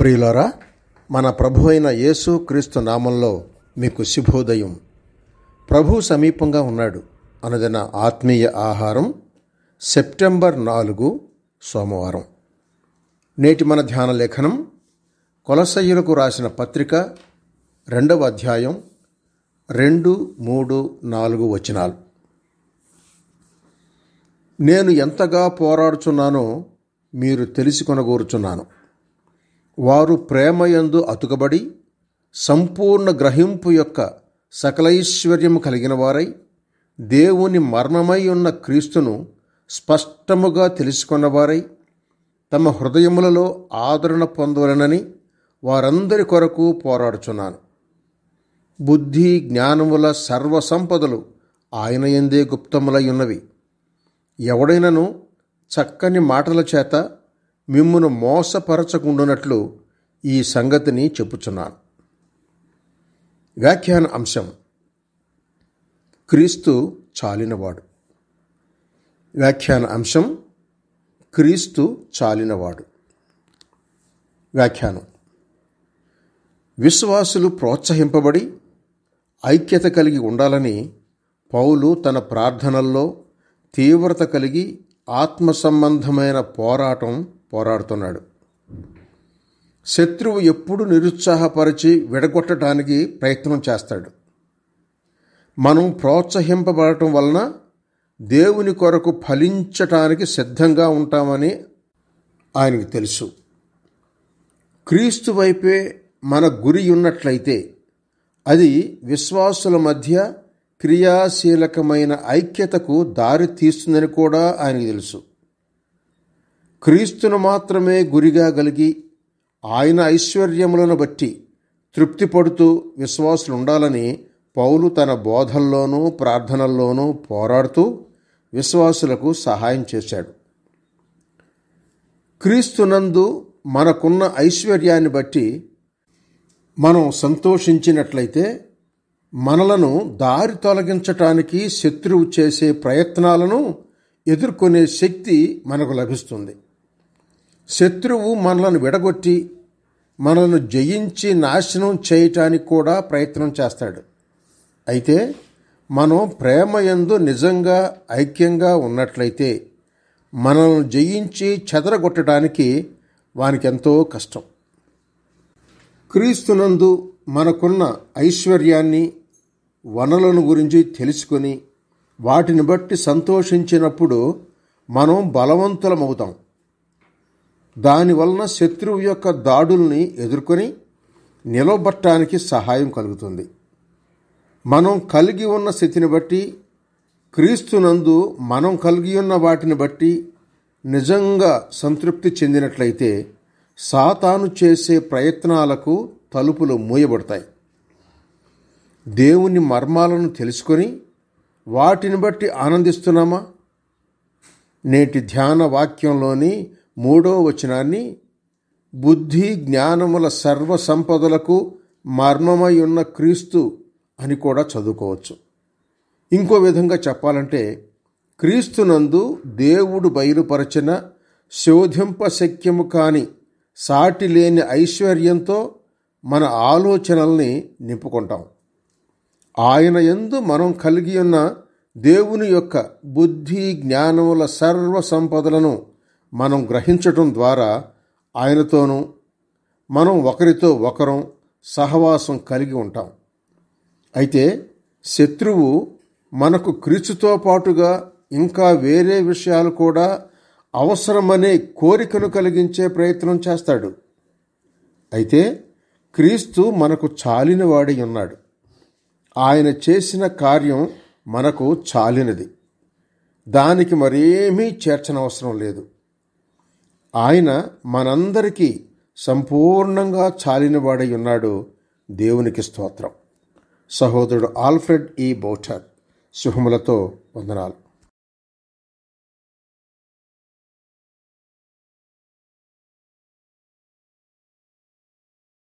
ప్రియులరా మన ప్రభు అయిన యేసు క్రీస్తు నామంలో మీకు శుభోదయం ప్రభు సమీపంగా ఉన్నాడు అనదిన ఆత్మీయ ఆహారం సెప్టెంబర్ నాలుగు సోమవారం నేటి మన ధ్యాన లేఖనం కొలసయ్యులకు రాసిన పత్రిక రెండవ అధ్యాయం రెండు మూడు నాలుగు వచనాలు నేను ఎంతగా పోరాడుచున్నానో మీరు తెలిసి కొనగోరుచున్నాను వారు ప్రేమయందు అతుకబడి సంపూర్ణ గ్రహింపు యొక్క సకలైశ్వర్యము కలిగిన వారై దేవుని మర్మమై ఉన్న క్రీస్తును స్పష్టముగా తెలుసుకున్నవారై తమ హృదయములలో ఆదరణ పొందవలనని వారందరి కొరకు పోరాడుచున్నాను బుద్ధి జ్ఞానముల సర్వ సంపదలు ఆయన ఎందే గుప్తములై ఉన్నవి ఎవడైనను చక్కని మాటల చేత మిమ్మును మోసపరచకుండునట్లు ఈ సంగతిని చెప్పుచున్నాను వ్యాఖ్యాన అంశం క్రీస్తు చాలినవాడు వ్యాఖ్యాన అంశం క్రీస్తు చాలినవాడు వ్యాఖ్యానం విశ్వాసులు ప్రోత్సహింపబడి ఐక్యత కలిగి ఉండాలని పౌలు తన ప్రార్థనల్లో తీవ్రత కలిగి ఆత్మ సంబంధమైన పోరాటం పోరాడుతున్నాడు శత్రువు ఎప్పుడు నిరుత్సాహపరిచి విడగొట్టడానికి ప్రయత్నం చేస్తాడు మనం ప్రోత్సహింపబడటం వలన దేవుని కొరకు ఫలించటానికి సిద్ధంగా ఉంటామని ఆయనకు తెలుసు క్రీస్తు వైపే మన గురి ఉన్నట్లయితే అది విశ్వాసుల మధ్య క్రియాశీలకమైన ఐక్యతకు దారి తీస్తుందని కూడా ఆయనకు తెలుసు క్రీస్తును మాత్రమే గురిగా కలిగి ఆయన ఐశ్వర్యములను బట్టి తృప్తి పడుతూ విశ్వాసులుండాలని పౌలు తన బోధల్లోనూ ప్రార్థనల్లోనూ పోరాడుతూ విశ్వాసులకు సహాయం చేశాడు క్రీస్తునందు మనకున్న ఐశ్వర్యాన్ని బట్టి మనం సంతోషించినట్లయితే మనలను దారి తొలగించటానికి శత్రువు చేసే ప్రయత్నాలను ఎదుర్కొనే శక్తి మనకు లభిస్తుంది శత్రువు మనలను విడగొట్టి మనల్ని జయించి నాశనం చేయటానికి కూడా ప్రయత్నం చేస్తాడు అయితే మనం ప్రేమ ఎందు నిజంగా ఐక్యంగా ఉన్నట్లయితే మనల్ని జయించి చెదరగొట్టడానికి వానికి ఎంతో కష్టం క్రీస్తునందు మనకున్న ఐశ్వర్యాన్ని వనలను గురించి తెలుసుకొని వాటిని బట్టి సంతోషించినప్పుడు మనం బలవంతులమవుతాం దానివలన శత్రువు యొక్క దాడుల్ని ఎదుర్కొని నిలబట్టడానికి సహాయం కలుగుతుంది మనం కలిగి ఉన్న స్థితిని బట్టి క్రీస్తునందు మనం కలిగి ఉన్న వాటిని బట్టి నిజంగా సంతృప్తి చెందినట్లయితే సాతాను చేసే ప్రయత్నాలకు తలుపులు మూయబడతాయి దేవుని మర్మాలను తెలుసుకొని వాటిని బట్టి ఆనందిస్తున్నామా నేటి ధ్యాన వాక్యంలోని మూడో వచనాన్ని బుద్ధి జ్ఞానముల సర్వ సంపదలకు మర్మమై ఉన్న క్రీస్తు అని కూడా చదువుకోవచ్చు ఇంకో విధంగా చెప్పాలంటే క్రీస్తునందు దేవుడు బయలుపరచిన శోధింపశక్యము కాని సాటి లేని ఐశ్వర్యంతో మన ఆలోచనల్ని నింపుకుంటాం ఆయన ఎందు మనం కలిగి ఉన్న దేవుని యొక్క బుద్ధి జ్ఞానముల సర్వ సంపదలను మనం గ్రహించటం ద్వారా ఆయనతోనూ మనం ఒకరితో ఒకరం సహవాసం కలిగి ఉంటాం అయితే శత్రువు మనకు క్రీస్తుతో పాటుగా ఇంకా వేరే విషయాలు కూడా అవసరమనే కోరికను కలిగించే ప్రయత్నం చేస్తాడు అయితే క్రీస్తు మనకు చాలినవాడై ఉన్నాడు ఆయన చేసిన కార్యం మనకు చాలినది దానికి మరేమీ చేర్చనవసరం లేదు ఆయన మనందరికీ సంపూర్ణంగా చాలినవాడై ఉన్నాడు దేవునికి స్తోత్రం సహోదరుడు ఆల్ఫ్రెడ్ ఈ బౌటర్ శుభములతో వందనాలు